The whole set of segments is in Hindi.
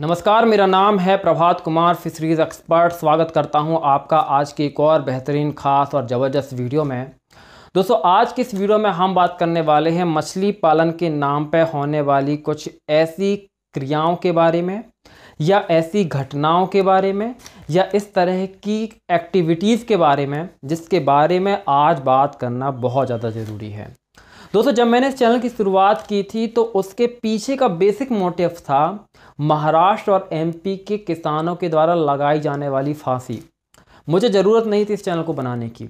नमस्कार मेरा नाम है प्रभात कुमार फिशरीज एक्सपर्ट स्वागत करता हूं आपका आज की एक और बेहतरीन खास और ज़बरदस्त वीडियो में दोस्तों आज की इस वीडियो में हम बात करने वाले हैं मछली पालन के नाम पर होने वाली कुछ ऐसी क्रियाओं के बारे में या ऐसी घटनाओं के बारे में या इस तरह की एक्टिविटीज़ के बारे में जिसके बारे में आज बात करना बहुत ज़्यादा ज़रूरी है दोस्तों जब मैंने इस चैनल की शुरुआत की थी तो उसके पीछे का बेसिक मोटिव था महाराष्ट्र और एमपी के किसानों के द्वारा लगाई जाने वाली फांसी मुझे ज़रूरत नहीं थी इस चैनल को बनाने की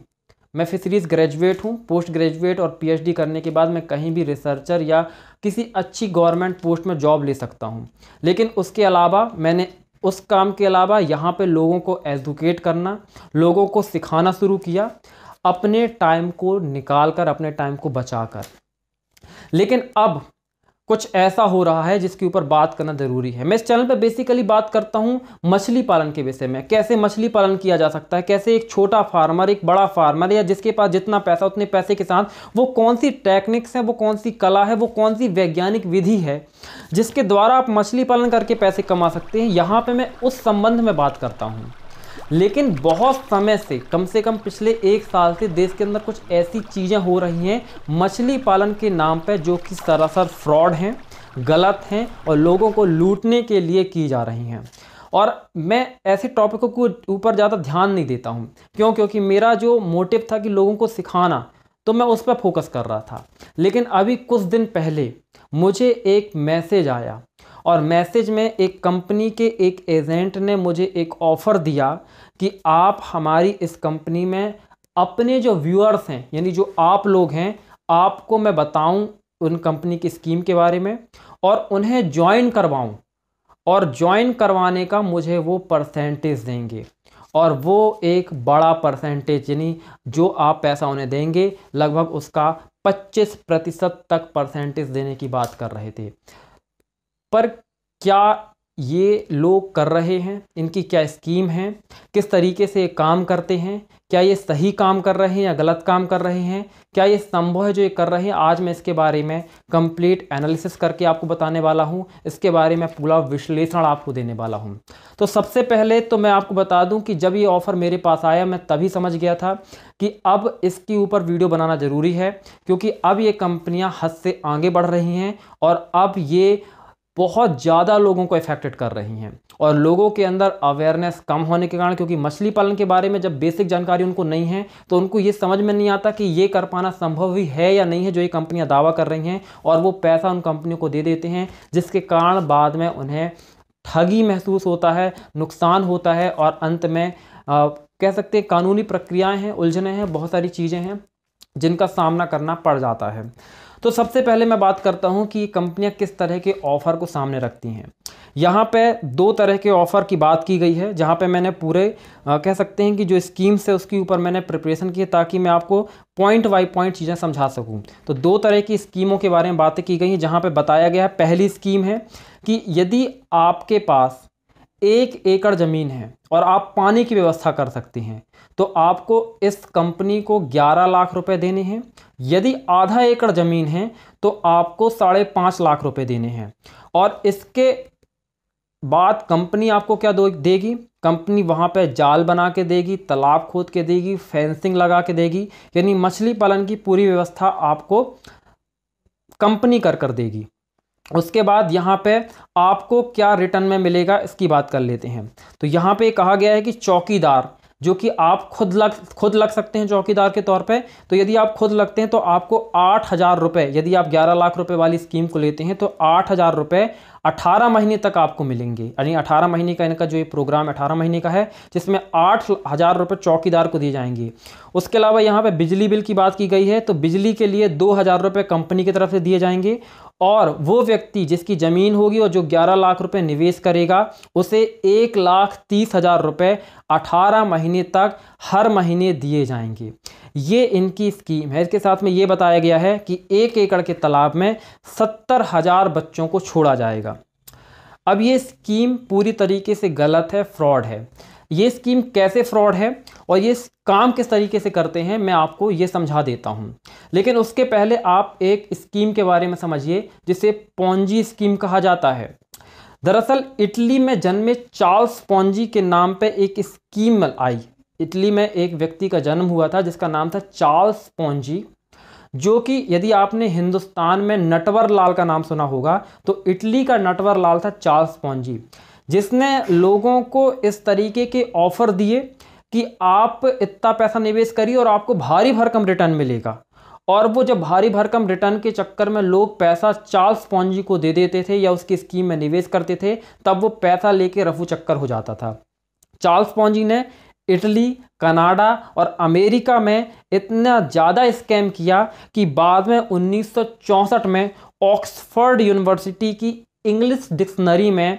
मैं फिशरीज ग्रेजुएट हूँ पोस्ट ग्रेजुएट और पीएचडी करने के बाद मैं कहीं भी रिसर्चर या किसी अच्छी गवर्नमेंट पोस्ट में जॉब ले सकता हूँ लेकिन उसके अलावा मैंने उस काम के अलावा यहाँ पे लोगों को एजुकेट करना लोगों को सिखाना शुरू किया अपने टाइम को निकाल कर अपने टाइम को बचा कर लेकिन अब कुछ ऐसा हो रहा है जिसके ऊपर बात करना ज़रूरी है मैं इस चैनल पर बेसिकली बात करता हूँ मछली पालन के विषय में कैसे मछली पालन किया जा सकता है कैसे एक छोटा फार्मर एक बड़ा फार्मर या जिसके पास जितना पैसा उतने पैसे के साथ वो कौन सी टेक्निक्स हैं वो कौन सी कला है वो कौन सी वैज्ञानिक विधि है जिसके द्वारा आप मछली पालन करके पैसे कमा सकते हैं यहाँ पर मैं उस संबंध में बात करता हूँ लेकिन बहुत समय से कम से कम पिछले एक साल से देश के अंदर कुछ ऐसी चीज़ें हो रही हैं मछली पालन के नाम पर जो कि सरासर फ्रॉड हैं गलत हैं और लोगों को लूटने के लिए की जा रही हैं और मैं ऐसे टॉपिकों को ऊपर ज़्यादा ध्यान नहीं देता हूँ क्यों क्योंकि मेरा जो मोटिव था कि लोगों को सिखाना तो मैं उस पर फोकस कर रहा था लेकिन अभी कुछ दिन पहले मुझे एक मैसेज आया और मैसेज में एक कंपनी के एक एजेंट ने मुझे एक ऑफ़र दिया कि आप हमारी इस कंपनी में अपने जो व्यूअर्स हैं यानी जो आप लोग हैं आपको मैं बताऊं उन कंपनी की स्कीम के बारे में और उन्हें ज्वाइन करवाऊं और ज्वाइन करवाने का मुझे वो परसेंटेज देंगे और वो एक बड़ा परसेंटेज यानी जो आप पैसा उन्हें देंगे लगभग उसका 25 प्रतिशत तक परसेंटेज देने की बात कर रहे थे पर क्या ये लोग कर रहे हैं इनकी क्या स्कीम है किस तरीके से ये काम करते हैं क्या ये सही काम कर रहे हैं या गलत काम कर रहे हैं क्या ये संभव है जो ये कर रहे हैं आज मैं इसके बारे में कंप्लीट एनालिसिस करके आपको बताने वाला हूँ इसके बारे में पूरा विश्लेषण आपको देने वाला हूँ तो सबसे पहले तो मैं आपको बता दूँ कि जब ये ऑफ़र मेरे पास आया मैं तभी समझ गया था कि अब इसके ऊपर वीडियो बनाना ज़रूरी है क्योंकि अब ये कंपनियाँ हद से आगे बढ़ रही हैं और अब ये बहुत ज़्यादा लोगों को इफेक्टेड कर रही हैं और लोगों के अंदर अवेयरनेस कम होने के कारण क्योंकि मछली पालन के बारे में जब बेसिक जानकारी उनको नहीं है तो उनको ये समझ में नहीं आता कि ये कर पाना संभव ही है या नहीं है जो ये कंपनियां दावा कर रही हैं और वो पैसा उन कंपनियों को दे देते हैं जिसके कारण बाद में उन्हें ठगी महसूस होता है नुकसान होता है और अंत में आ, कह सकते हैं कानूनी प्रक्रियाएँ हैं उलझने हैं बहुत सारी चीज़ें हैं जिनका सामना करना पड़ जाता है तो सबसे पहले मैं बात करता हूँ कि कंपनियाँ किस तरह के ऑफ़र को सामने रखती हैं यहाँ पे दो तरह के ऑफ़र की बात की गई है जहाँ पे मैंने पूरे आ, कह सकते हैं कि जो स्कीम्स है उसके ऊपर मैंने प्रिपरेशन की है ताकि मैं आपको पॉइंट बाई पॉइंट चीज़ें समझा सकूँ तो दो तरह की स्कीमों के बारे में बातें की गई हैं जहाँ पर बताया गया है पहली स्कीम है कि यदि आपके पास एक एकड़ ज़मीन है और आप पानी की व्यवस्था कर सकती हैं तो आपको इस कंपनी को 11 लाख रुपए देने हैं यदि आधा एकड़ ज़मीन है तो आपको साढ़े पाँच लाख रुपए देने हैं और इसके बाद कंपनी आपको क्या देगी कंपनी वहाँ पे जाल बना के देगी तालाब खोद के देगी फेंसिंग लगा के देगी यानी मछली पालन की पूरी व्यवस्था आपको कंपनी कर कर देगी उसके बाद यहाँ पे आपको क्या रिटर्न में मिलेगा इसकी बात कर लेते हैं तो यहाँ पे कहा गया है कि चौकीदार जो कि आप खुद लग खुद लग सकते हैं चौकीदार के तौर पे तो यदि आप खुद लगते हैं तो आपको आठ हज़ार रुपये यदि आप ग्यारह लाख रुपए वाली स्कीम को लेते हैं तो आठ हज़ार रुपये अठारह महीने तक आपको मिलेंगे यानी अठारह महीने का इनका जो ये प्रोग्राम अठारह महीने का है जिसमें आठ हज़ार रुपये चौकीदार को दिए जाएंगे उसके अलावा यहाँ पर बिजली बिल की बात की गई है तो बिजली के लिए दो हज़ार रुपये कंपनी की तरफ से दिए जाएंगे और वो व्यक्ति जिसकी ज़मीन होगी और जो 11 लाख रुपए निवेश करेगा उसे एक लाख तीस हज़ार रुपये अठारह महीने तक हर महीने दिए जाएंगे ये इनकी स्कीम है इसके साथ में ये बताया गया है कि एक एकड़ के तालाब में सत्तर हज़ार बच्चों को छोड़ा जाएगा अब ये स्कीम पूरी तरीके से गलत है फ्रॉड है ये स्कीम कैसे फ्रॉड है और ये काम किस तरीके से करते हैं मैं आपको ये समझा देता हूँ लेकिन उसके पहले आप एक स्कीम के बारे में समझिए जिसे पौंजी स्कीम कहा जाता है दरअसल इटली में जन्मे चार्ल्स पौजी के नाम पर एक स्कीम आई इटली में एक व्यक्ति का जन्म हुआ था जिसका नाम था चार्ल्स पौजी जो कि यदि आपने हिंदुस्तान में नटवर लाल का नाम सुना होगा तो इटली का नटवर लाल था चार्ल्स पौजी जिसने लोगों को इस तरीके के ऑफ़र दिए कि आप इतना पैसा निवेश करिए और आपको भारी भरकम रिटर्न मिलेगा और वो जब भारी भरकम रिटर्न के चक्कर में लोग पैसा चार्ल्स पॉन्जी को दे देते थे या उसकी स्कीम में निवेश करते थे तब वो पैसा लेके रफू चक्कर हो जाता था चार्ल्स पॉन्जी ने इटली कनाडा और अमेरिका में इतना ज़्यादा स्कैम किया कि बाद में 1964 में ऑक्सफोर्ड यूनिवर्सिटी की इंग्लिश डिक्शनरी में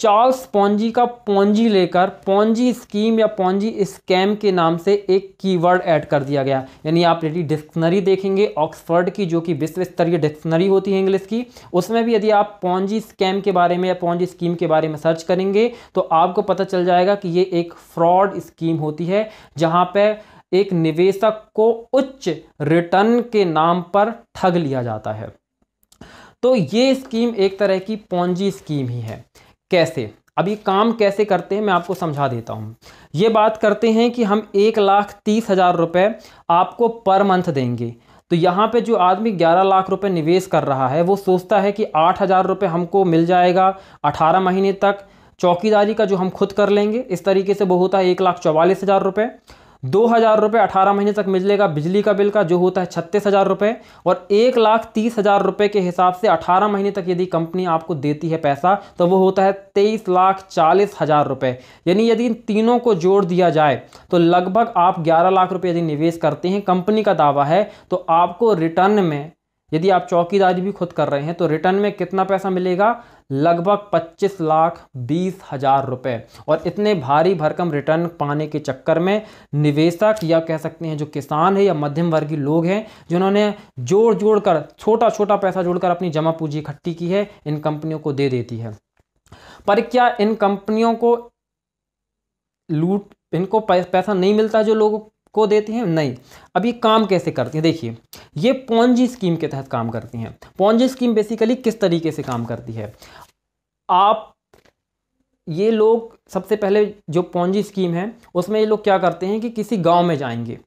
चार्ल्स पौंजी का पोंजी लेकर पौंजी स्कीम या पौजी स्कैम के नाम से एक कीवर्ड ऐड कर दिया गया यानी आप यदि डिक्शनरी देखेंगे ऑक्सफर्ड की जो कि विश्व स्तरीय डिक्शनरी होती है इंग्लिश की उसमें भी यदि आप पौजी स्कैम के बारे में या पौजी स्कीम के बारे में सर्च करेंगे तो आपको पता चल जाएगा कि ये एक फ्रॉड स्कीम होती है जहाँ पर एक निवेशक को उच्च रिटर्न के नाम पर ठग लिया जाता है तो ये स्कीम एक तरह की पौजी स्कीम ही है कैसे अब ये काम कैसे करते हैं मैं आपको समझा देता हूँ ये बात करते हैं कि हम एक लाख तीस हज़ार रुपये आपको पर मंथ देंगे तो यहाँ पे जो आदमी ग्यारह लाख रुपए निवेश कर रहा है वो सोचता है कि आठ हज़ार रुपये हमको मिल जाएगा अठारह महीने तक चौकीदारी का जो हम खुद कर लेंगे इस तरीके से वो होता है एक लाख चौवालीस हज़ार रुपये दो हज़ार रुपये अठारह महीने तक मिलेगा बिजली का बिल का जो होता है छत्तीस हज़ार रुपये और एक लाख तीस हज़ार रुपये के हिसाब से अठारह महीने तक यदि कंपनी आपको देती है पैसा तो वो होता है तेईस लाख चालीस हज़ार रुपये यानी यदि इन तीनों को जोड़ दिया जाए तो लगभग आप ग्यारह लाख रुपये यदि निवेश करते हैं कंपनी का दावा है तो आपको रिटर्न में यदि आप चौकीदारी भी खुद कर रहे हैं तो रिटर्न में कितना पैसा मिलेगा लगभग 25 लाख बीस हजार रुपए और इतने भारी भरकम रिटर्न पाने के चक्कर में निवेशक या कह सकते हैं जो किसान है या मध्यम वर्गीय लोग हैं जिन्होंने जोड़ जोड़ कर छोटा छोटा पैसा जोड़कर अपनी जमा पूंजी इकट्ठी की है इन कंपनियों को दे देती है पर क्या इन कंपनियों को लूट इनको पैसा नहीं मिलता जो लोगों को देते हैं नहीं अब ये काम कैसे करती हैं देखिए ये पौजी स्कीम के तहत काम करती हैं पौजी स्कीम बेसिकली किस तरीके से काम करती है आप ये लोग सबसे पहले जो पौजी स्कीम है उसमें ये लोग क्या करते हैं कि किसी गांव में जाएंगे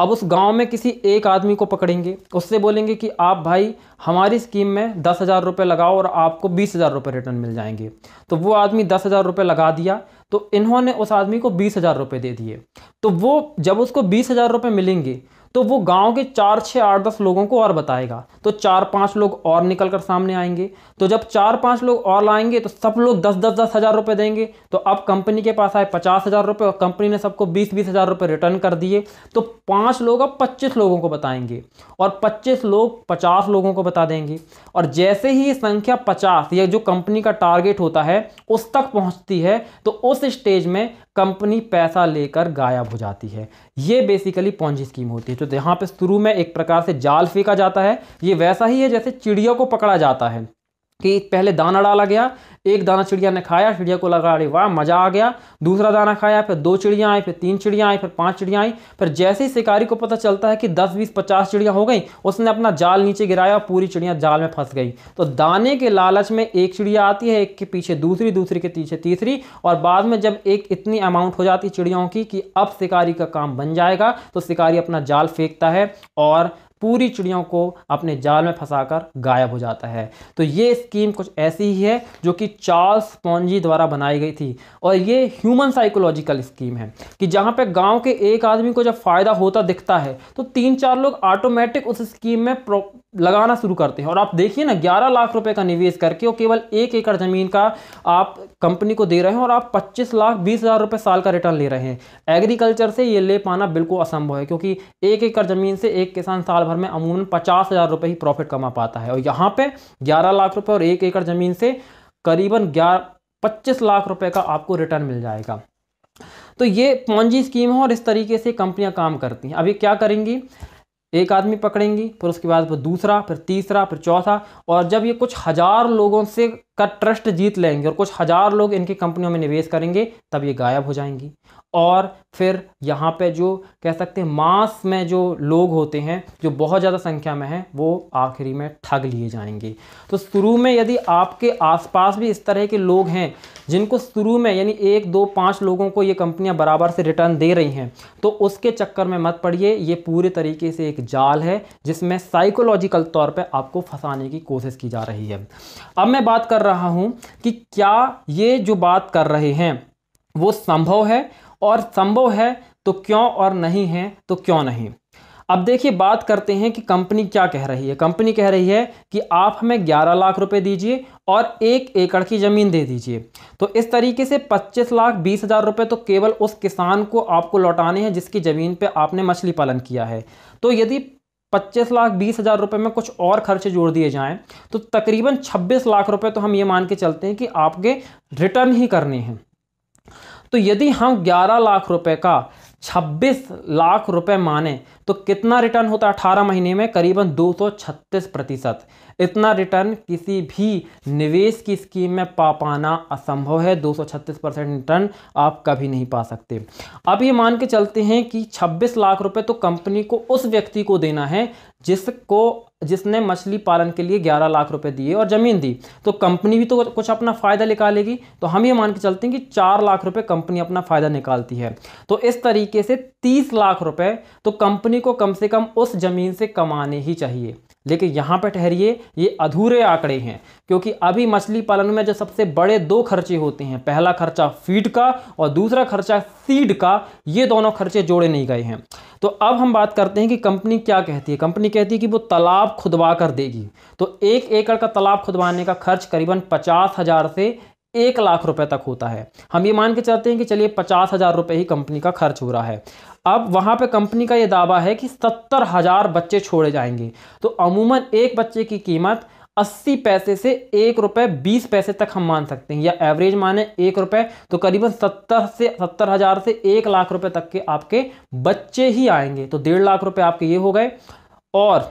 अब उस गांव में किसी एक आदमी को पकड़ेंगे उससे बोलेंगे कि आप भाई हमारी स्कीम में दस हज़ार रुपये लगाओ और आपको बीस हज़ार रुपये रिटर्न मिल जाएंगे तो वो आदमी दस हज़ार रुपये लगा दिया तो इन्होंने उस आदमी को बीस हज़ार रुपये दे दिए तो वो जब उसको बीस हज़ार रुपये मिलेंगे तो वो गांव के चार छः आठ दस लोगों को और बताएगा तो चार पांच लोग और निकल कर सामने आएंगे तो जब चार पांच लोग और लाएंगे तो सब लोग दस दस दस हज़ार रुपये देंगे तो अब कंपनी के पास आए पचास हज़ार रुपये और कंपनी ने सबको बीस बीस हज़ार रुपये रिटर्न कर दिए तो पांच लोग अब पच्चीस लोगों को बताएंगे और पच्चीस लोग पचास लोगों को बता देंगे और जैसे ही ये संख्या पचास या जो कंपनी का टारगेट होता है उस तक पहुँचती है तो उस स्टेज में कंपनी पैसा लेकर गायब हो जाती है ये बेसिकली पौजी स्कीम होती है तो यहाँ पे शुरू में एक प्रकार से जाल फेंका जाता है ये वैसा ही है जैसे चिड़िया को पकड़ा जाता है कि पहले दाना डाला गया एक दाना चिड़िया ने खाया चिड़िया को लगा अरे वाह मज़ा आ गया दूसरा दाना खाया फिर दो चिड़िया आई फिर तीन चिड़िया आई फिर पांच चिड़िया आई फिर जैसे ही शिकारी को पता चलता है कि दस बीस पचास चिड़िया हो गई उसने अपना जाल नीचे गिराया और पूरी चिड़िया जाल में फंस गई तो दाने के लालच में एक चिड़िया आती है एक के पीछे दूसरी दूसरी के पीछे तीसरी और बाद में जब एक इतनी अमाउंट हो जाती चिड़ियों की कि अब शिकारी का काम बन जाएगा तो शिकारी अपना जाल फेंकता है और पूरी चिड़ियों को अपने जाल में फंसाकर गायब हो जाता है तो ये स्कीम कुछ ऐसी ही है जो कि चार्ल्स पॉन्जी द्वारा बनाई गई थी और ये ह्यूमन साइकोलॉजिकल स्कीम है कि जहाँ पे गांव के एक आदमी को जब फ़ायदा होता दिखता है तो तीन चार लोग ऑटोमेटिक उस स्कीम में लगाना शुरू करते हैं और आप देखिए ना 11 लाख रुपए का निवेश करके और केवल एक एकड़ ज़मीन का आप कंपनी को दे रहे हैं और आप 25 लाख बीस हज़ार रुपये साल का रिटर्न ले रहे हैं एग्रीकल्चर से ये ले पाना बिल्कुल असंभव है क्योंकि एक एकड़ ज़मीन से एक किसान साल भर में अमूमन पचास हज़ार रुपये ही प्रॉफिट कमा पाता है और यहाँ पे ग्यारह लाख रुपये और एक एकड़ ज़मीन से करीबन ग्यारह पच्चीस लाख रुपये का आपको रिटर्न मिल जाएगा तो ये पौजी स्कीम है और इस तरीके से कंपनियां काम करती हैं अभी क्या करेंगी एक आदमी पकड़ेंगी फिर उसके बाद फिर दूसरा फिर तीसरा फिर चौथा और जब ये कुछ हज़ार लोगों से का ट्रस्ट जीत लेंगे और कुछ हज़ार लोग इनकी कंपनियों में निवेश करेंगे तब ये गायब हो जाएंगी और फिर यहाँ पे जो कह सकते हैं मास में जो लोग होते हैं जो बहुत ज़्यादा संख्या में हैं वो आखिरी में ठग लिए जाएंगे तो शुरू में यदि आपके आसपास भी इस तरह के लोग हैं जिनको शुरू में यानी एक दो पाँच लोगों को ये कंपनियाँ बराबर से रिटर्न दे रही हैं तो उसके चक्कर में मत पड़िए ये पूरे तरीके से एक जाल है जिसमें साइकोलॉजिकल तौर पर आपको फंसाने की कोशिश की जा रही है अब मैं बात कर रहा हूँ कि क्या ये जो बात कर रहे हैं वो संभव है और संभव है तो क्यों और नहीं है तो क्यों नहीं अब देखिए बात करते हैं कि कंपनी क्या कह रही है कंपनी कह रही है कि आप हमें 11 लाख रुपए दीजिए और एक एकड़ की ज़मीन दे दीजिए तो इस तरीके से 25 लाख बीस हज़ार रुपये तो केवल उस किसान को आपको लौटाने हैं जिसकी ज़मीन पे आपने मछली पालन किया है तो यदि पच्चीस लाख बीस हज़ार रुपये में कुछ और खर्चे जोड़ दिए जाए तो तकरीबन छब्बीस लाख रुपये तो हम ये मान के चलते हैं कि आपके रिटर्न ही करने हैं तो यदि हम हाँ 11 लाख रुपए का 26 लाख रुपए माने तो कितना रिटर्न होता है 18 महीने में करीबन 236 प्रतिशत इतना रिटर्न किसी भी निवेश की स्कीम में पा पाना असंभव है 236 परसेंट रिटर्न आप कभी नहीं पा सकते अब ये मान के चलते हैं कि 26 लाख रुपए तो कंपनी को उस व्यक्ति को देना है जिसको जिसने मछली पालन के लिए 11 लाख रुपए दिए और ज़मीन दी तो कंपनी भी तो कुछ अपना फ़ायदा निकालेगी तो हम ये मान के चलते हैं कि चार लाख रुपए कंपनी अपना फ़ायदा निकालती है तो इस तरीके से तीस लाख रुपए तो कंपनी को कम से कम उस ज़मीन से कमाने ही चाहिए लेकिन यहाँ पर ठहरिए ये अधूरे आंकड़े हैं क्योंकि अभी मछली पालन में जो सबसे बड़े दो खर्चे होते हैं पहला खर्चा फीड का और दूसरा खर्चा सीड का ये दोनों खर्चे जोड़े नहीं गए हैं तो अब हम बात करते हैं कि कंपनी क्या कहती है कंपनी कहती है कि वो तालाब खुदवा कर देगी तो एक एकड़ का तालाब खुदवाने का खर्च करीबन पचास हज़ार से एक लाख रुपए तक होता है हम ये मान के चलते हैं कि चलिए पचास हज़ार रुपये ही कंपनी का खर्च हो रहा है अब वहाँ पे कंपनी का ये दावा है कि सत्तर हज़ार बच्चे छोड़े जाएंगे तो अमूमन एक बच्चे की कीमत अस्सी पैसे से एक रुपये बीस पैसे तक हम मान सकते हैं या एवरेज माने एक रुपये तो करीबन सत्तर से सत्तर हज़ार से एक लाख रुपए तक के आपके बच्चे ही आएंगे तो डेढ़ लाख रुपए आपके ये हो गए और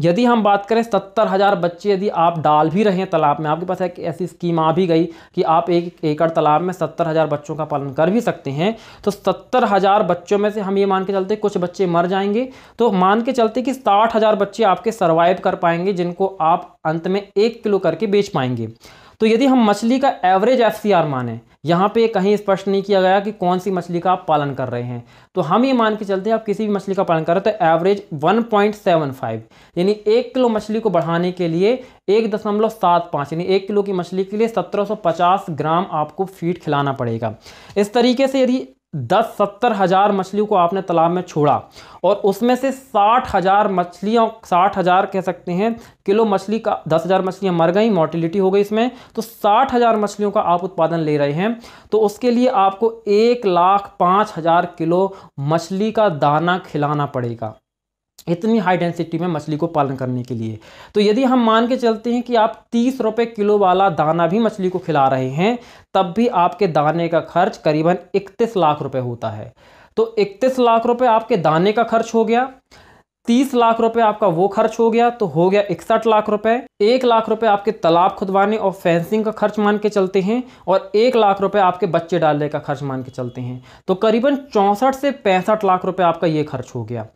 यदि हम बात करें सत्तर हज़ार बच्चे यदि आप डाल भी रहे हैं तालाब में आपके पास एक ऐसी स्कीम आ भी गई कि आप एक एकड़ तालाब में सत्तर हज़ार बच्चों का पालन कर भी सकते हैं तो सत्तर हज़ार बच्चों में से हम ये मान के चलते कुछ बच्चे मर जाएंगे तो मान के चलते कि साठ हज़ार बच्चे आपके सर्वाइव कर पाएंगे जिनको आप अंत में एक किलो करके बेच पाएंगे तो यदि हम मछली का एवरेज एफ सी आर माने यहाँ पे कहीं स्पष्ट नहीं किया गया कि कौन सी मछली का आप पालन कर रहे हैं तो हम ये मान के चलते हैं आप किसी भी मछली का पालन कर रहे हो तो एवरेज 1.75 यानी एक किलो मछली को बढ़ाने के लिए एक दशमलव सात पाँच यानी एक किलो की मछली के लिए 1750 ग्राम आपको फीड खिलाना पड़ेगा इस तरीके से यदि दस सत्तर हज़ार मछलियों को आपने तालाब में छोड़ा और उसमें से साठ हज़ार मछलियाँ साठ हज़ार कह सकते हैं किलो मछली का दस हज़ार मछलियाँ मर गई मोर्टिलिटी हो गई इसमें तो साठ हज़ार मछलियों का आप उत्पादन ले रहे हैं तो उसके लिए आपको एक लाख पाँच हज़ार किलो मछली का दाना खिलाना पड़ेगा इतनी हाई डेंसिटी में मछली को पालन करने के लिए तो यदि हम मान के चलते हैं कि आप तीस रुपये किलो वाला दाना भी मछली को खिला रहे हैं तब भी आपके दाने का खर्च करीबन इकतीस लाख रुपए होता है तो इकतीस लाख रुपए आपके दाने का खर्च हो गया तीस लाख रुपए आपका वो खर्च हो गया तो हो गया इकसठ लाख रुपए एक लाख रुपए आपके तालाब खुदवाने और फेंसिंग का खर्च मान के चलते हैं और एक लाख रुपए आपके बच्चे डालने का खर्च मान के चलते हैं तो करीबन चौंसठ से पैंसठ लाख रुपए आपका ये खर्च हो गया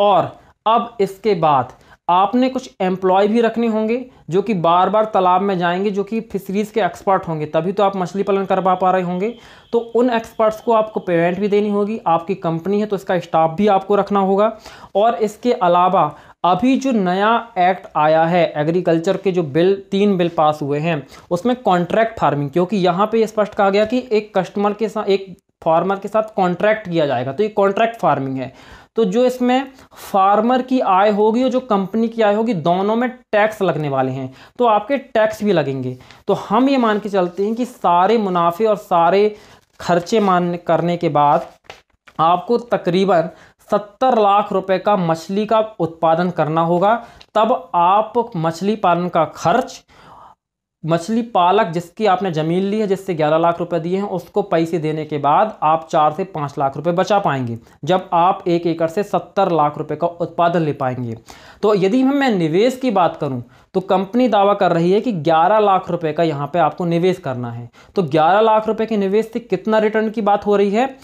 और अब इसके बाद आपने कुछ एम्प्लॉय भी रखने होंगे जो कि बार बार तालाब में जाएंगे जो कि फिशरीज़ के एक्सपर्ट होंगे तभी तो आप मछली पालन करवा पा रहे होंगे तो उन एक्सपर्ट्स को आपको पेमेंट भी देनी होगी आपकी कंपनी है तो इसका स्टाफ भी आपको रखना होगा और इसके अलावा अभी जो नया एक्ट आया है एग्रीकल्चर के जो बिल तीन बिल पास हुए हैं उसमें कॉन्ट्रैक्ट फार्मिंग क्योंकि यहाँ पे स्पष्ट कहा गया कि एक कस्टमर के साथ एक फार्मर के साथ कॉन्ट्रैक्ट किया जाएगा तो ये कॉन्ट्रैक्ट फार्मिंग है तो जो इसमें फार्मर की आय होगी और जो कंपनी की आय होगी दोनों में टैक्स लगने वाले हैं तो आपके टैक्स भी लगेंगे तो हम ये मान के चलते हैं कि सारे मुनाफे और सारे खर्चे मान करने के बाद आपको तकरीबन सत्तर लाख रुपए का मछली का उत्पादन करना होगा तब आप मछली पालन का खर्च मछली पालक जिसकी आपने ज़मीन ली है जिससे 11 लाख रुपए दिए हैं उसको पैसे देने के बाद आप चार से पाँच लाख रुपए बचा पाएंगे जब आप एक एकड़ से 70 लाख रुपए का उत्पादन ले पाएंगे तो यदि मैं निवेश की बात करूं तो कंपनी दावा कर रही है कि 11 लाख रुपए का यहाँ पे आपको निवेश करना है तो ग्यारह लाख रुपए के निवेश से कितना रिटर्न की बात हो रही है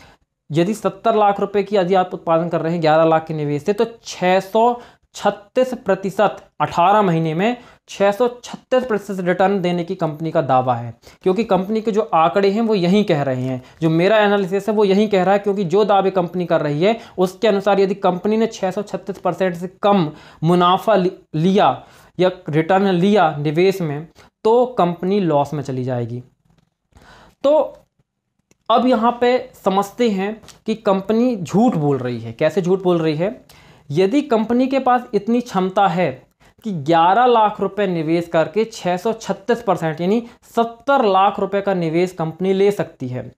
यदि सत्तर लाख रुपए की यदि आप उत्पादन कर रहे हैं ग्यारह लाख के निवेश से तो छः छत्तीस प्रतिशत अठारह महीने में 636 प्रतिशत रिटर्न देने की कंपनी का दावा है क्योंकि कंपनी के जो आंकड़े हैं वो यही कह रहे हैं जो मेरा एनालिसिस है वो यही कह रहा है क्योंकि जो दावे कंपनी कर रही है उसके अनुसार यदि कंपनी ने 636 परसेंट से कम मुनाफा लिया या रिटर्न लिया निवेश में तो कंपनी लॉस में चली जाएगी तो अब यहाँ पे समझते हैं कि कंपनी झूठ बोल रही है कैसे झूठ बोल रही है यदि कंपनी के पास इतनी क्षमता है कि 11 लाख रुपए निवेश करके 636 परसेंट यानी 70 लाख रुपए का निवेश कंपनी ले सकती है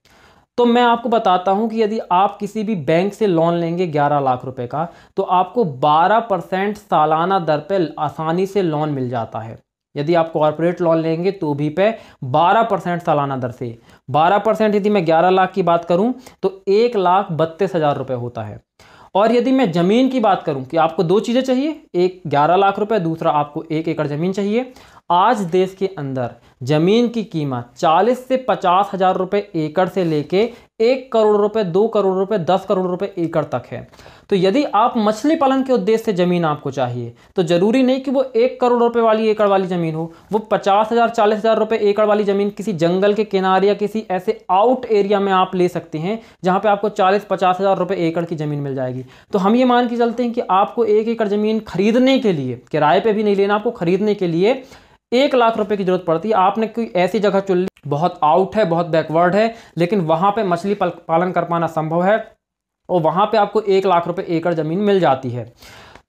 तो मैं आपको बताता हूं कि यदि आप किसी भी बैंक से लोन लेंगे 11 लाख रुपए का तो आपको 12 परसेंट सालाना दर पर आसानी से लोन मिल जाता है यदि आप कॉरपोरेट लोन लेंगे तो भी पे 12 परसेंट सालाना दर से 12 परसेंट यदि मैं 11 लाख की बात करूं तो एक लाख बत्तीस हज़ार रुपये होता है और यदि मैं ज़मीन की बात करूं कि आपको दो चीज़ें चाहिए एक ग्यारह लाख रुपए दूसरा आपको एक एकड़ ज़मीन चाहिए आज देश के अंदर ज़मीन की कीमत 40 से पचास हज़ार रुपये एकड़ से लेके एक करोड़ रुपए दो करोड़ रुपए दस करोड़ रुपए एकड़ तक है तो यदि आप मछली पालन के उद्देश्य से ज़मीन आपको चाहिए तो ज़रूरी नहीं कि वो एक करोड़ रुपए वाली एकड़ वाली ज़मीन हो वो पचास हज़ार चालीस हज़ार रुपए एकड़ वाली ज़मीन किसी जंगल के किनारे या किसी ऐसे आउट एरिया में आप ले सकते हैं जहां पर आपको चालीस पचास हज़ार रुपए एकड़ की ज़मीन मिल जाएगी तो हम ये मान के चलते हैं कि आपको एक एकड़ ज़मीन खरीदने के लिए किराए पर भी नहीं लेना आपको खरीदने के लिए एक लाख रुपए की जरूरत पड़ती है आपने कोई ऐसी जगह चुन ली बहुत आउट है बहुत बैकवर्ड है लेकिन वहां पे मछली पालन कर पाना संभव है और वहां पे आपको एक लाख रुपए एकड़ ज़मीन मिल जाती है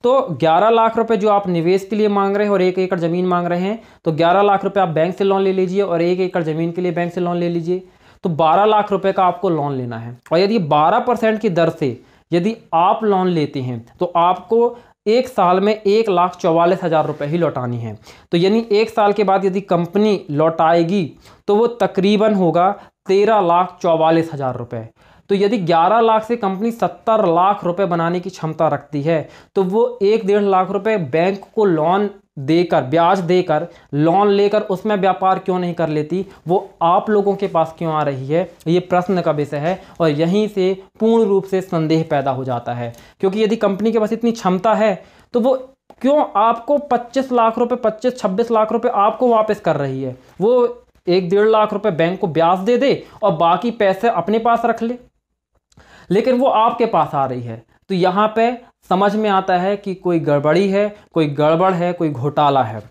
तो 11 लाख रुपए जो आप निवेश के लिए मांग रहे हैं और एक एकड़ ज़मीन मांग रहे हैं तो 11 लाख रुपए आप बैंक से लोन ले लीजिए और एक एकड़ ज़मीन के लिए बैंक से लोन ले लीजिए तो 12 लाख रुपए का आपको लोन लेना है और यदि 12 परसेंट की दर से यदि आप लोन लेते हैं तो आपको एक साल में एक लाख चौवालीस हज़ार रुपये ही लौटानी है तो यानी एक साल के बाद यदि कंपनी लौटाएगी तो वो तकरीबन होगा तेरह लाख चौवालीस हज़ार रुपये तो यदि 11 लाख से कंपनी 70 लाख रुपए बनाने की क्षमता रखती है तो वो एक डेढ़ लाख रुपए बैंक को लोन देकर ब्याज देकर लोन लेकर उसमें व्यापार क्यों नहीं कर लेती वो आप लोगों के पास क्यों आ रही है ये प्रश्न का विषय है और यहीं से पूर्ण रूप से संदेह पैदा हो जाता है क्योंकि यदि कंपनी के पास इतनी क्षमता है तो वो क्यों आपको 25 लाख रुपए 25 26 लाख रुपए आपको वापस कर रही है वो एक डेढ़ लाख रुपए बैंक को ब्याज दे दे और बाकी पैसे अपने पास रख ले लेकिन वो आपके पास आ रही है तो यहाँ पे समझ में आता है कि कोई गड़बड़ी है कोई गड़बड़ है कोई घोटाला है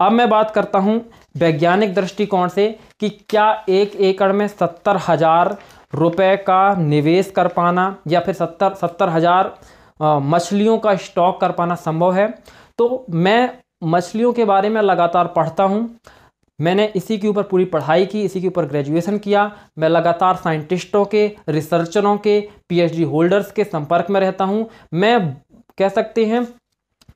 अब मैं बात करता हूँ वैज्ञानिक दृष्टिकोण से कि क्या एक एकड़ में सत्तर हज़ार रुपये का निवेश कर पाना या फिर सत्तर सत्तर हज़ार मछलियों का स्टॉक कर पाना संभव है तो मैं मछलियों के बारे में लगातार पढ़ता हूँ मैंने इसी के ऊपर पूरी पढ़ाई की इसी के ऊपर ग्रेजुएशन किया मैं लगातार साइंटिस्टों के रिसर्चरों के पीएचडी होल्डर्स के संपर्क में रहता हूँ मैं कह सकते हैं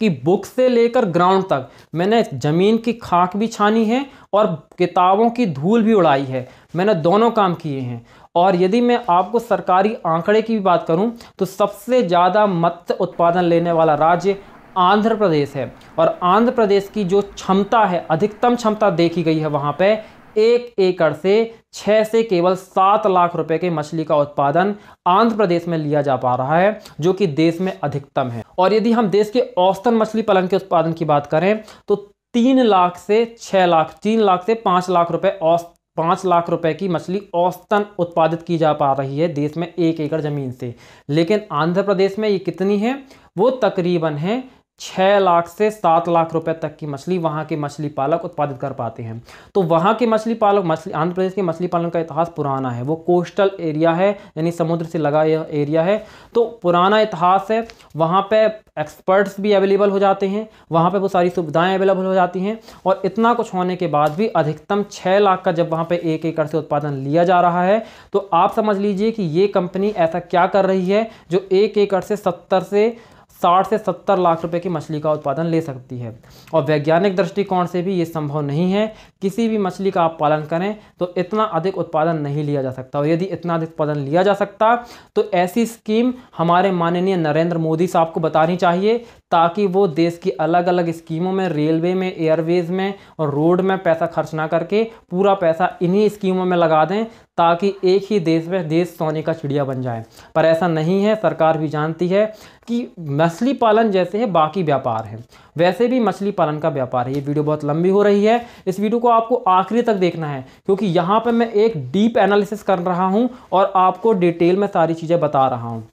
कि बुक से लेकर ग्राउंड तक मैंने ज़मीन की खाक भी छानी है और किताबों की धूल भी उड़ाई है मैंने दोनों काम किए हैं और यदि मैं आपको सरकारी आंकड़े की भी बात करूं तो सबसे ज़्यादा मत्स्य उत्पादन लेने वाला राज्य आंध्र प्रदेश है और आंध्र प्रदेश की जो क्षमता है अधिकतम क्षमता देखी गई है वहाँ पर एक एकड़ से छः से केवल सात लाख रुपए के मछली का उत्पादन आंध्र प्रदेश में लिया जा पा रहा है जो कि देश में अधिकतम है और यदि हम देश के औसतन मछली पालन के उत्पादन की बात करें तो तीन लाख से छः लाख तीन लाख से पाँच लाख रुपए औसत पाँच लाख रुपए की मछली औसतन उत्पादित की जा पा रही है देश में एक एकड़ ज़मीन से लेकिन आंध्र प्रदेश में ये कितनी है वो तकरीबन है छः लाख से सात लाख रुपए तक की मछली वहाँ के मछली पालक उत्पादित कर पाते हैं तो वहाँ के मछली पालक मछली आंध्र प्रदेश के मछली पालन का इतिहास पुराना है वो कोस्टल एरिया है यानी समुद्र से लगा यह एरिया है तो पुराना इतिहास है वहाँ पे एक्सपर्ट्स भी अवेलेबल हो जाते हैं वहाँ पे वो सारी सुविधाएं अवेलेबल हो जाती हैं और इतना कुछ होने के बाद भी अधिकतम छः लाख का जब वहाँ पे एक एकड़ से उत्पादन लिया जा रहा है तो आप समझ लीजिए कि ये कंपनी ऐसा क्या कर रही है जो एक एकड़ से सत्तर से साठ से सत्तर लाख रुपए की मछली का उत्पादन ले सकती है और वैज्ञानिक दृष्टिकोण से भी ये संभव नहीं है किसी भी मछली का आप पालन करें तो इतना अधिक उत्पादन नहीं लिया जा सकता और यदि इतना अधिक उत्पादन लिया जा सकता तो ऐसी स्कीम हमारे माननीय नरेंद्र मोदी साहब को बतानी चाहिए ताकि वो देश की अलग अलग स्कीमों में रेलवे में एयरवेज में और रोड में पैसा खर्च ना करके पूरा पैसा इन्हीं स्कीमों में लगा दें ताकि एक ही देश में देश सोने का चिड़िया बन जाए पर ऐसा नहीं है सरकार भी जानती है कि मछली पालन जैसे है बाकी व्यापार है वैसे भी मछली पालन का व्यापार है ये वीडियो बहुत लंबी हो रही है इस वीडियो को आपको आखिरी तक देखना है क्योंकि यहाँ पर मैं एक डीप एनालिसिस कर रहा हूँ और आपको डिटेल में सारी चीज़ें बता रहा हूँ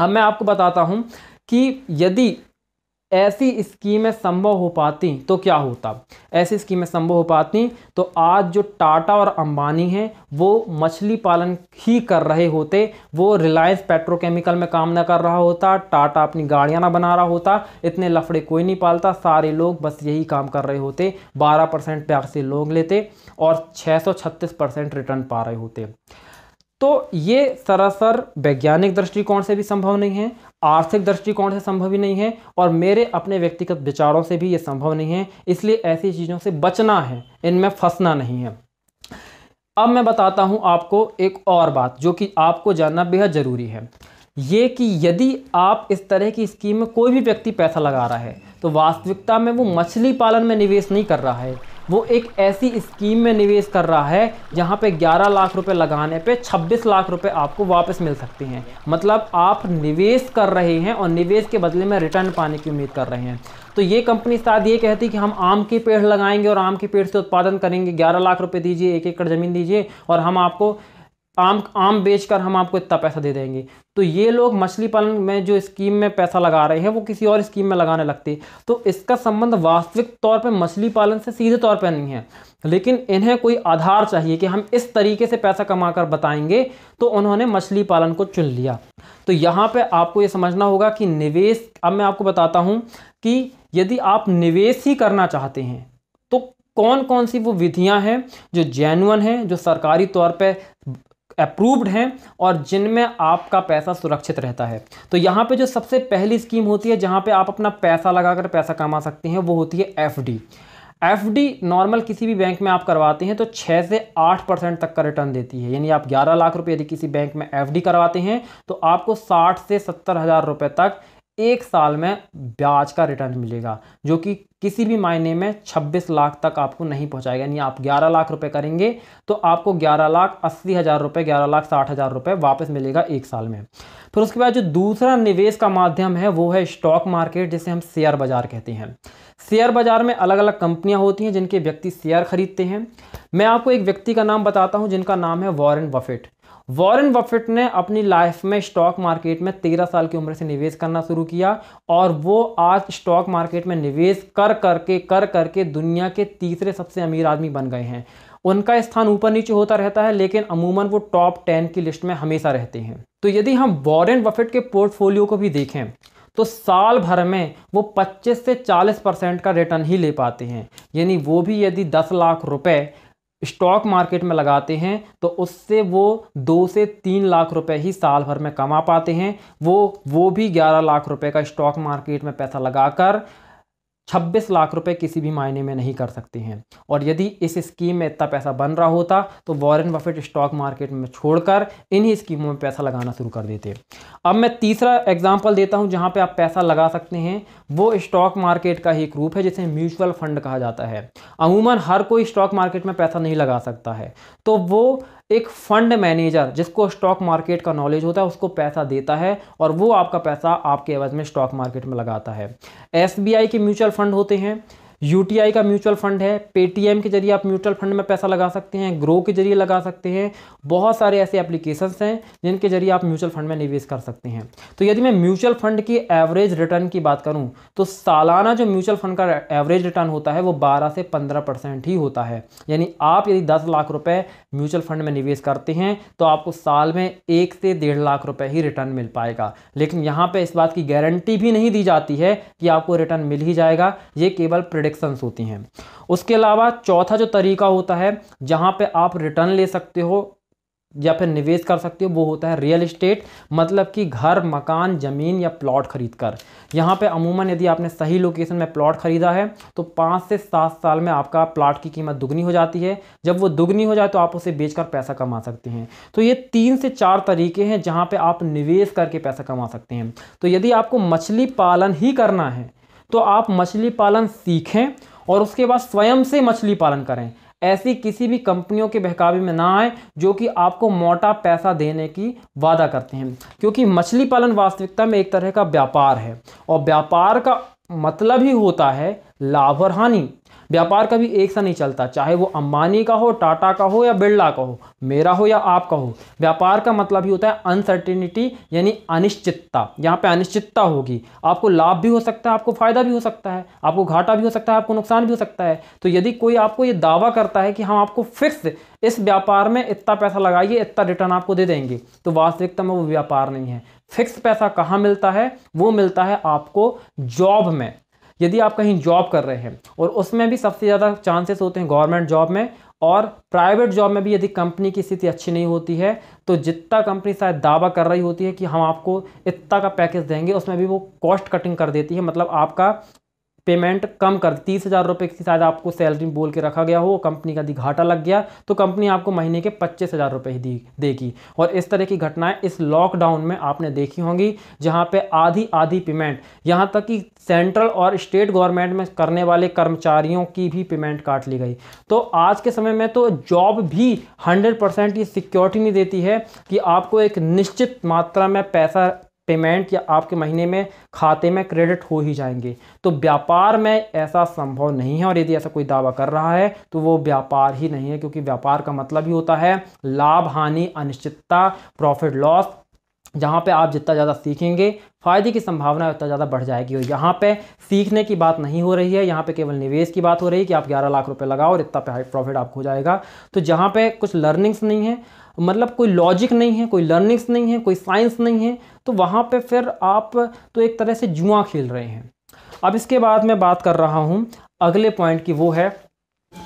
अब मैं आपको बताता हूँ कि यदि ऐसी स्कीमें संभव हो पाती तो क्या होता ऐसी स्कीमें संभव हो पाती तो आज जो टाटा और अंबानी हैं वो मछली पालन ही कर रहे होते वो रिलायंस पेट्रोकेमिकल में काम ना कर रहा होता टाटा अपनी गाड़ियाँ ना बना रहा होता इतने लफड़े कोई नहीं पालता सारे लोग बस यही काम कर रहे होते 12 परसेंट प्यार से लोग लेते और छः परसेंट रिटर्न पा रहे होते तो ये सरासर वैज्ञानिक दृष्टिकोण से भी संभव नहीं है आर्थिक दृष्टिकोण से संभव ही नहीं है और मेरे अपने व्यक्तिगत विचारों से भी ये संभव नहीं है इसलिए ऐसी चीज़ों से बचना है इनमें फंसना नहीं है अब मैं बताता हूँ आपको एक और बात जो कि आपको जानना बेहद ज़रूरी है ये कि यदि आप इस तरह की स्कीम में कोई भी व्यक्ति पैसा लगा रहा है तो वास्तविकता में वो मछली पालन में निवेश नहीं कर रहा है वो एक ऐसी स्कीम में निवेश कर रहा है जहाँ पे 11 लाख रुपए लगाने पे 26 लाख रुपए आपको वापस मिल सकते हैं मतलब आप निवेश कर रहे हैं और निवेश के बदले में रिटर्न पाने की उम्मीद कर रहे हैं तो ये कंपनी शायद ये कहती कि हम आम के पेड़ लगाएंगे और आम के पेड़ से उत्पादन करेंगे ग्यारह लाख रुपये दीजिए एक एकड़ ज़मीन दीजिए और हम आपको आम आम बेचकर हम आपको इतना पैसा दे देंगे तो ये लोग मछली पालन में जो स्कीम में पैसा लगा रहे हैं वो किसी और स्कीम में लगाने लगते तो इसका संबंध वास्तविक तौर पर मछली पालन से सीधे तौर पर नहीं है लेकिन इन्हें कोई आधार चाहिए कि हम इस तरीके से पैसा कमा कर बताएंगे तो उन्होंने मछली पालन को चुन लिया तो यहाँ पर आपको ये समझना होगा कि निवेश अब मैं आपको बताता हूँ कि यदि आप निवेश ही करना चाहते हैं तो कौन कौन सी वो विधियाँ हैं जो जैनुअन हैं जो सरकारी तौर पर अप्रूव्ड हैं और जिनमें आपका पैसा सुरक्षित रहता है तो यहाँ पे जो सबसे पहली स्कीम होती है जहाँ पे आप अपना पैसा लगाकर पैसा कमा सकते हैं वो होती है एफडी एफडी नॉर्मल किसी भी बैंक में आप करवाते हैं तो 6 से 8 परसेंट तक का रिटर्न देती है यानी आप 11 लाख रुपए यदि किसी बैंक में एफ करवाते हैं तो आपको साठ से सत्तर हज़ार तक एक साल में ब्याज का रिटर्न मिलेगा जो कि किसी भी मायने में 26 लाख तक आपको नहीं पहुंचाएगा यानी आप 11 लाख रुपए करेंगे तो आपको 11 लाख अस्सी हज़ार रुपये ग्यारह लाख साठ हज़ार रुपये वापस मिलेगा एक साल में फिर उसके बाद जो दूसरा निवेश का माध्यम है वो है स्टॉक मार्केट जिसे हम शेयर बाज़ार कहते हैं शेयर बाज़ार में अलग अलग कंपनियां होती हैं जिनके व्यक्ति शेयर खरीदते हैं मैं आपको एक व्यक्ति का नाम बताता हूं जिनका नाम है वॉरेन बफेट वॉरेन बफेट ने अपनी लाइफ में स्टॉक मार्केट में तेरह साल की उम्र से निवेश करना शुरू किया और वो आज स्टॉक मार्केट में निवेश कर करके कर करके दुनिया के तीसरे सबसे अमीर आदमी बन गए हैं उनका स्थान ऊपर नीचे होता रहता है लेकिन अमूमन वो टॉप टेन की लिस्ट में हमेशा रहते हैं तो यदि हम वॉरेन बफेट के पोर्टफोलियो को भी देखें तो साल भर में वो 25 से 40 परसेंट का रिटर्न ही ले पाते हैं यानी वो भी यदि 10 लाख रुपए स्टॉक मार्केट में लगाते हैं तो उससे वो दो से तीन लाख रुपए ही साल भर में कमा पाते हैं वो वो भी ग्यारह लाख रुपए का स्टॉक मार्केट में पैसा लगाकर 26 लाख रुपए किसी भी मायने में नहीं कर सकते हैं और यदि इस स्कीम में इतना पैसा बन रहा होता तो वॉरेन बफेट स्टॉक मार्केट में छोड़कर इन्हीं स्कीमों में पैसा लगाना शुरू कर देते अब मैं तीसरा एग्जाम्पल देता हूँ जहाँ पे आप पैसा लगा सकते हैं वो स्टॉक मार्केट का ही एक रूप है जिसे म्यूचुअल फंड कहा जाता है अमूमन हर कोई स्टॉक मार्केट में पैसा नहीं लगा सकता है तो वो एक फंड मैनेजर जिसको स्टॉक मार्केट का नॉलेज होता है उसको पैसा देता है और वो आपका पैसा आपके एवज में स्टॉक मार्केट में लगाता है एस के म्यूचुअल फंड होते हैं यूटीआई का म्यूचुअल फंड है पेटीएम के जरिए आप म्यूचुअल फंड में पैसा लगा सकते हैं ग्रो के जरिए लगा सकते हैं बहुत सारे ऐसे एप्लीकेशंस हैं जिनके जरिए आप म्यूचुअल फंड में निवेश कर सकते हैं तो यदि मैं म्यूचुअल फंड की एवरेज रिटर्न की बात करूँ तो सालाना जो म्यूचुअल फंड का एवरेज रिटर्न होता है वो बारह से पंद्रह ही होता है यानी आप यदि दस लाख रुपये म्यूचुअल फंड में निवेश करते हैं तो आपको साल में एक से डेढ़ लाख रुपये ही रिटर्न मिल पाएगा लेकिन यहाँ पर इस बात की गारंटी भी नहीं दी जाती है कि आपको रिटर्न मिल ही जाएगा ये केवल प्रडिक्शंस होती हैं उसके अलावा चौथा जो तरीका होता है जहाँ पे आप रिटर्न ले सकते हो या फिर निवेश कर सकते हो वो होता है रियल इस्टेट मतलब कि घर मकान ज़मीन या प्लॉट खरीद कर यहाँ पे अमूमन यदि आपने सही लोकेशन में प्लॉट खरीदा है तो पाँच से सात साल में आपका प्लॉट की कीमत दुगनी हो जाती है जब वो दुगनी हो जाए तो आप उसे बेचकर पैसा कमा सकते हैं तो ये तीन से चार तरीके हैं जहाँ पर आप निवेश करके पैसा कमा सकते हैं तो यदि आपको मछली पालन ही करना है तो आप मछली पालन सीखें और उसके बाद स्वयं से मछली पालन करें ऐसी किसी भी कंपनियों के बहकावे में ना आए जो कि आपको मोटा पैसा देने की वादा करते हैं क्योंकि मछली पालन वास्तविकता में एक तरह का व्यापार है और व्यापार का मतलब ही होता है लाभ और हानि व्यापार कभी एक सा नहीं चलता चाहे वो अंबानी का हो टाटा का हो या बिरला का हो मेरा हो या आपका हो व्यापार का मतलब ही होता है अनसर्टिनिटी यानी अनिश्चितता यहाँ पे अनिश्चितता होगी आपको लाभ भी हो सकता है आपको फ़ायदा भी हो सकता है आपको घाटा भी हो सकता है आपको नुकसान भी हो सकता है तो यदि कोई आपको ये दावा करता है कि हम आपको फिक्स इस व्यापार में इतना पैसा लगाइए इतना रिटर्न आपको दे देंगे तो वास्तविकता में वो व्यापार नहीं है फिक्स पैसा कहाँ मिलता है वो मिलता है आपको जॉब में यदि आप कहीं जॉब कर रहे हैं और उसमें भी सबसे ज़्यादा चांसेस होते हैं गवर्नमेंट जॉब में और प्राइवेट जॉब में भी यदि कंपनी की स्थिति अच्छी नहीं होती है तो जितना कंपनी शायद दावा कर रही होती है कि हम आपको इतना का पैकेज देंगे उसमें भी वो कॉस्ट कटिंग कर देती है मतलब आपका पेमेंट कम कर तीस हज़ार रुपये की शायद आपको सैलरी बोल के रखा गया हो कंपनी का यदि घाटा लग गया तो कंपनी आपको महीने के पच्चीस हज़ार रुपये ही दी देगी और इस तरह की घटनाएं इस लॉकडाउन में आपने देखी होंगी जहां पे आधी आधी पेमेंट यहां तक कि सेंट्रल और स्टेट गवर्नमेंट में करने वाले कर्मचारियों की भी पेमेंट काट ली गई तो आज के समय में तो जॉब भी हंड्रेड परसेंट ये सिक्योरिटी नहीं देती है कि आपको एक निश्चित मात्रा में पैसा पेमेंट या आपके महीने में खाते में क्रेडिट हो ही जाएंगे तो व्यापार में ऐसा संभव नहीं है और यदि ऐसा कोई दावा कर रहा है तो वो व्यापार ही नहीं है क्योंकि व्यापार का मतलब ही होता है लाभ हानि अनिश्चितता प्रॉफिट लॉस जहाँ पे आप जितना ज़्यादा सीखेंगे फ़ायदे की संभावना उतना ज़्यादा बढ़ जाएगी और यहाँ पे सीखने की बात नहीं हो रही है यहाँ पे केवल निवेश की बात हो रही है कि आप 11 लाख रुपए लगाओ और इतना पे प्रॉफिट आपको हो जाएगा तो जहाँ पे कुछ लर्निंग्स नहीं है मतलब कोई लॉजिक नहीं है कोई लर्निंग्स नहीं है कोई साइंस नहीं है तो वहाँ पर फिर आप तो एक तरह से जुआ खेल रहे हैं अब इसके बाद मैं बात कर रहा हूँ अगले पॉइंट की वो है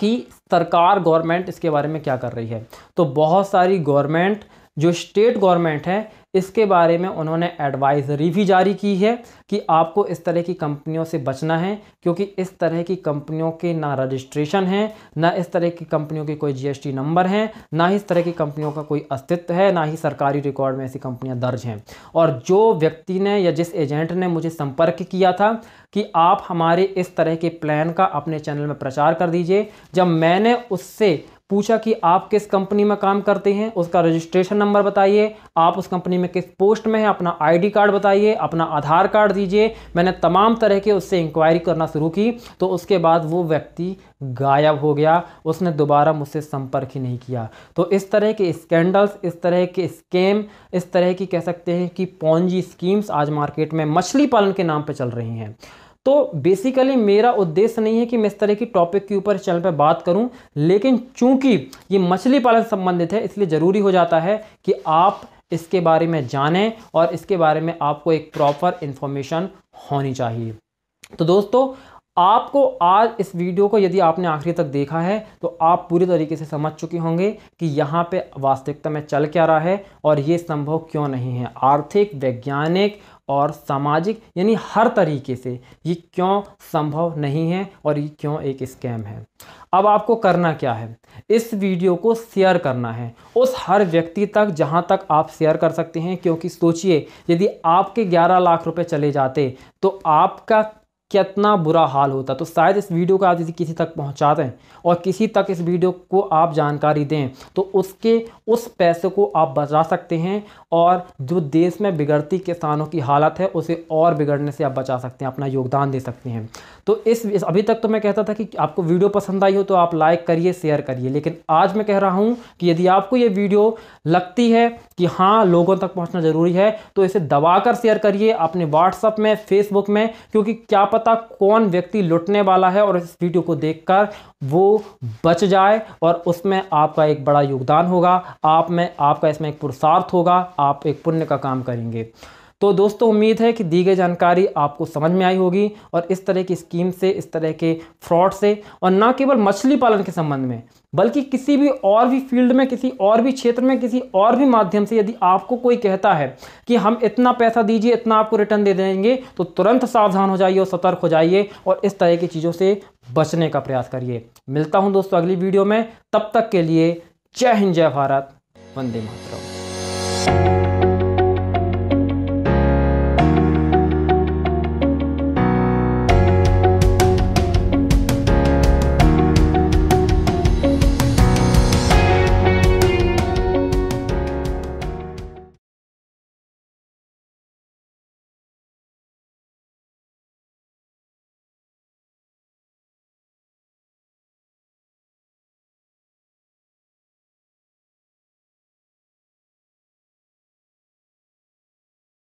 कि सरकार गवर्नमेंट इसके बारे में क्या कर रही है तो बहुत सारी गवर्नमेंट जो स्टेट गवर्नमेंट है इसके बारे में उन्होंने एडवाइजरी भी जारी की है कि आपको इस तरह की कंपनियों से बचना है क्योंकि इस तरह की कंपनियों के ना रजिस्ट्रेशन है ना इस तरह की कंपनियों के कोई जीएसटी नंबर है ना ही इस तरह की कंपनियों का कोई अस्तित्व है ना ही सरकारी रिकॉर्ड में ऐसी कंपनियां दर्ज हैं और जो व्यक्ति ने या जिस एजेंट ने मुझे संपर्क किया था कि आप हमारे इस तरह के प्लान का अपने चैनल में प्रचार कर दीजिए जब मैंने उससे पूछा कि आप किस कंपनी में काम करते हैं उसका रजिस्ट्रेशन नंबर बताइए आप उस कंपनी में किस पोस्ट में हैं अपना आईडी कार्ड बताइए अपना आधार कार्ड दीजिए मैंने तमाम तरह के उससे इंक्वायरी करना शुरू की तो उसके बाद वो व्यक्ति गायब हो गया उसने दोबारा मुझसे संपर्क ही नहीं किया तो इस तरह के स्कैंडल्स इस तरह के स्कैम इस तरह की कह सकते हैं कि पौंजी स्कीम्स आज मार्केट में मछली पालन के नाम पर चल रही हैं तो बेसिकली मेरा उद्देश्य नहीं है कि मैं इस तरह की टॉपिक के ऊपर चैनल पर बात करूं लेकिन चूंकि ये मछली पालन संबंधित है इसलिए ज़रूरी हो जाता है कि आप इसके बारे में जानें और इसके बारे में आपको एक प्रॉपर इन्फॉर्मेशन होनी चाहिए तो दोस्तों आपको आज इस वीडियो को यदि आपने आखिरी तक देखा है तो आप पूरी तरीके से समझ चुके होंगे कि यहाँ पे वास्तविकता में चल क्या रहा है और ये संभव क्यों नहीं है आर्थिक वैज्ञानिक और सामाजिक यानी हर तरीके से ये क्यों संभव नहीं है और ये क्यों एक स्कैम है अब आपको करना क्या है इस वीडियो को शेयर करना है उस हर व्यक्ति तक जहाँ तक आप शेयर कर सकते हैं क्योंकि सोचिए यदि आपके 11 लाख रुपए चले जाते तो आपका कितना बुरा हाल होता तो शायद इस वीडियो को आप यदि किसी तक पहुंचा दें और किसी तक इस वीडियो को आप जानकारी दें तो उसके उस पैसे को आप बचा सकते हैं और जो देश में बिगड़ती किसानों की हालत है उसे और बिगड़ने से आप बचा सकते हैं अपना योगदान दे सकते हैं तो इस, अभी तक तो मैं कहता था कि आपको वीडियो पसंद आई हो तो आप लाइक करिए शेयर करिए लेकिन आज मैं कह रहा हूँ कि यदि आपको ये वीडियो लगती है कि हाँ लोगों तक पहुँचना ज़रूरी है तो इसे दबाकर शेयर करिए अपने व्हाट्सअप में फेसबुक में क्योंकि क्या पता कौन व्यक्ति लुटने वाला है और इस वीडियो को कर वो बच जाए और उसमें आपका एक बड़ा योगदान होगा आप में आपका इसमें एक पुरुषार्थ होगा आप एक पुण्य का काम करेंगे तो दोस्तों उम्मीद है कि दी गई जानकारी आपको समझ में आई होगी और इस तरह की स्कीम से इस तरह के फ्रॉड से और ना केवल मछली पालन के संबंध में बल्कि किसी भी और भी फील्ड में किसी और भी क्षेत्र में किसी और भी माध्यम से यदि आपको कोई कहता है कि हम इतना पैसा दीजिए इतना आपको रिटर्न दे देंगे तो तुरंत सावधान हो जाइए और सतर्क हो जाइए और इस तरह की चीज़ों से बचने का प्रयास करिए मिलता हूँ दोस्तों अगली वीडियो में तब तक के लिए जय हिंद जय भारत वंदे मातरम you.